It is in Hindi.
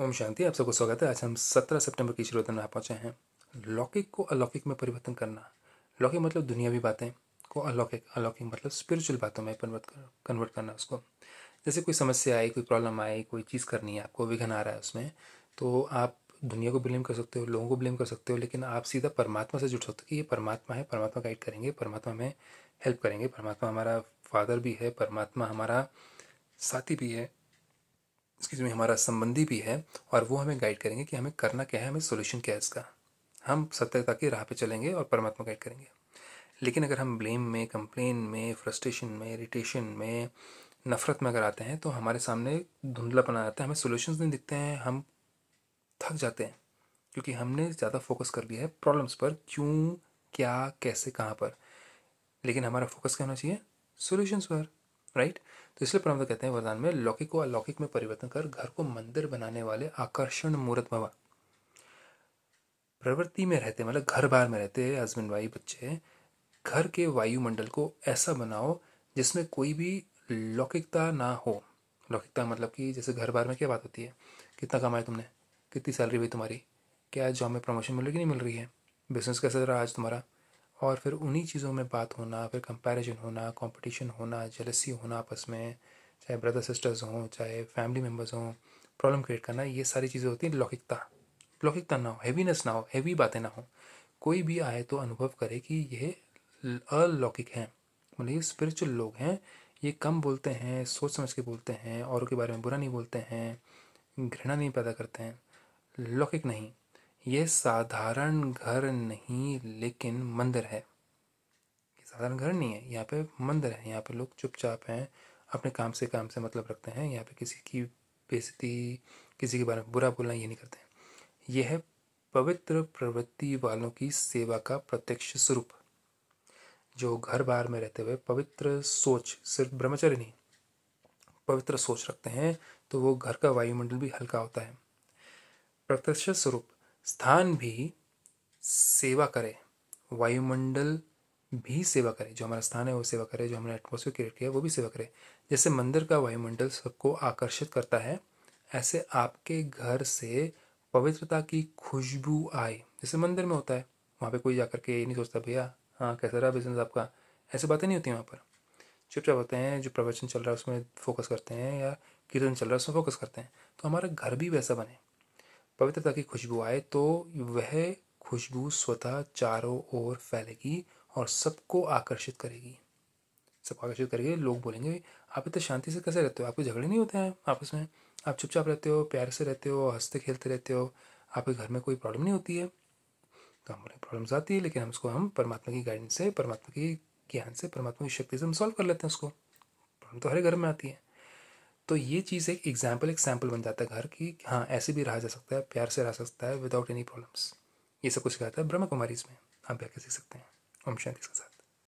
ओम शांति आप सबको स्वागत है आज हम 17 सितंबर की शुरुआत में पहुँचे हैं लौकिक को अलौकिक में परिवर्तन करना लौकिक मतलब दुनियावी बातें को अलौकिक अलौकिक मतलब स्पिरिचुअल बातों में कन्वर्ट कर कन्वर्ट करना उसको जैसे कोई समस्या आई कोई प्रॉब्लम आई कोई चीज़ करनी है आपको विघन आ रहा है उसमें तो आप दुनिया को ब्लेम कर सकते हो लोगों को ब्लेम कर सकते हो लेकिन आप सीधा परमात्मा से जुड़ सकते हो कि ये परमात्मा है परमात्मा गाइड करेंगे परमात्मा हमें हेल्प करेंगे परमात्मा हमारा फादर भी है परमात्मा हमारा साथी भी है एक्सक्यूज में हमारा संबंधी भी है और वो हमें गाइड करेंगे कि हमें करना क्या है हमें सोल्यूशन क्या है इसका हम सत्यता की राह पे चलेंगे और परमात्मा गाइड करेंगे लेकिन अगर हम ब्लेम में कंप्लेन में फ्रस्ट्रेशन में इरिटेशन में नफ़रत में अगर आते हैं तो हमारे सामने धुंधलापन जाता है हमें सोल्यूशंस नहीं दिखते हैं हम थक जाते हैं क्योंकि हमने ज़्यादा फोकस कर लिया है प्रॉब्लम्स पर क्यों क्या कैसे कहाँ पर लेकिन हमारा फोकस क्या होना चाहिए सोल्यूशंस पर राइट तो इसलिए प्रणव कहते हैं वरदान में लौकिक को अलौकिक में परिवर्तन कर घर को मंदिर बनाने वाले आकर्षण मूर्त भवन प्रवृत्ति में रहते मतलब घर बार में रहते हस्बैंड वाइफ बच्चे घर के वायुमंडल को ऐसा बनाओ जिसमें कोई भी लौकिकता ना हो लौकिकता मतलब कि जैसे घर बार में क्या बात होती है कितना कमाया तुमने कितनी सैलरी हुई तुम्हारी क्या जॉब में प्रमोशन मिल रही कि नहीं मिल रही है बिजनेस कैसा रहा आज तुम्हारा और फिर उन्हीं चीज़ों में बात होना फिर कंपैरिजन होना कंपटीशन होना जलसी होना आपस में चाहे ब्रदर सिस्टर्स हों चाहे फैमिली मेम्बर्स हों प्रॉब्लम क्रिएट करना ये सारी चीज़ें होती हैं लौकिकता लौकिकता ना हो हैवीनेस ना हो हैवी बातें ना हो कोई भी आए तो अनुभव करे कि यह अलौकिक हैं मतलब ये स्पिरिचुअल लोग हैं ये कम बोलते हैं सोच समझ के बोलते हैं औरों के बारे में बुरा नहीं बोलते हैं घृणा नहीं पैदा करते हैं लौकिक नहीं ये साधारण घर नहीं लेकिन मंदिर है ये साधारण घर नहीं है यहाँ पे मंदिर है यहाँ पे लोग चुपचाप हैं अपने काम से काम से मतलब रखते हैं यहाँ पे किसी की बेजती किसी के बारे में बुरा बोलना ये नहीं करते हैं यह है पवित्र प्रवृत्ति वालों की सेवा का प्रत्यक्ष स्वरूप जो घर बार में रहते हुए पवित्र सोच सिर्फ ब्रह्मचर्य नहीं पवित्र सोच रखते हैं तो वो घर का वायुमंडल भी हल्का होता है प्रत्यक्ष स्वरूप स्थान भी सेवा करे वायुमंडल भी सेवा करे जो हमारा स्थान है वो सेवा करे जो हमने एटमोसफियर क्रिएट किया वो भी सेवा करे जैसे मंदिर का वायुमंडल सबको आकर्षित करता है ऐसे आपके घर से पवित्रता की खुशबू आए जैसे मंदिर में होता है वहाँ पे कोई जाकर के ये नहीं सोचता भैया हाँ कैसा रहा बिजनेस आपका ऐसी बातें नहीं होती वहाँ पर चुपचाप होते हैं जो प्रवचन चल रहा है उसमें फोकस करते हैं या कीर्तन चल रहा है उसमें फोकस करते हैं तो हमारा घर भी वैसा बने पवित्रता की खुशबू आए तो वह खुशबू स्वतः चारों ओर फैलेगी और सबको आकर्षित करेगी सबको आकर्षित करेगी लोग बोलेंगे आप इतने शांति से कैसे रहते हो आपके झगड़े नहीं होते हैं आपस में आप चुपचाप रहते हो प्यार से रहते हो हंसते खेलते रहते हो आपके घर में कोई प्रॉब्लम नहीं होती है तो हम बोले प्रॉब्लम्स आती है लेकिन हम उसको हम परमात्मा की गाइडेंस से परमात्मा की ज्ञान से परमात्मा की शक्ति से हम सॉल्व कर लेते हैं उसको प्रॉब्लम तो हर घर में आती है तो ये चीज़ एक एग्जाम्पल एक सैम्पल बन जाता है घर की हाँ ऐसे भी रहा जा सकता है प्यार से रह सकता है विदाउट एनी प्रॉब्लम्स ये सब कुछ कहता है ब्रह्म कुमारी इसमें आप भी आके सीख सकते हैं ओम शांति के साथ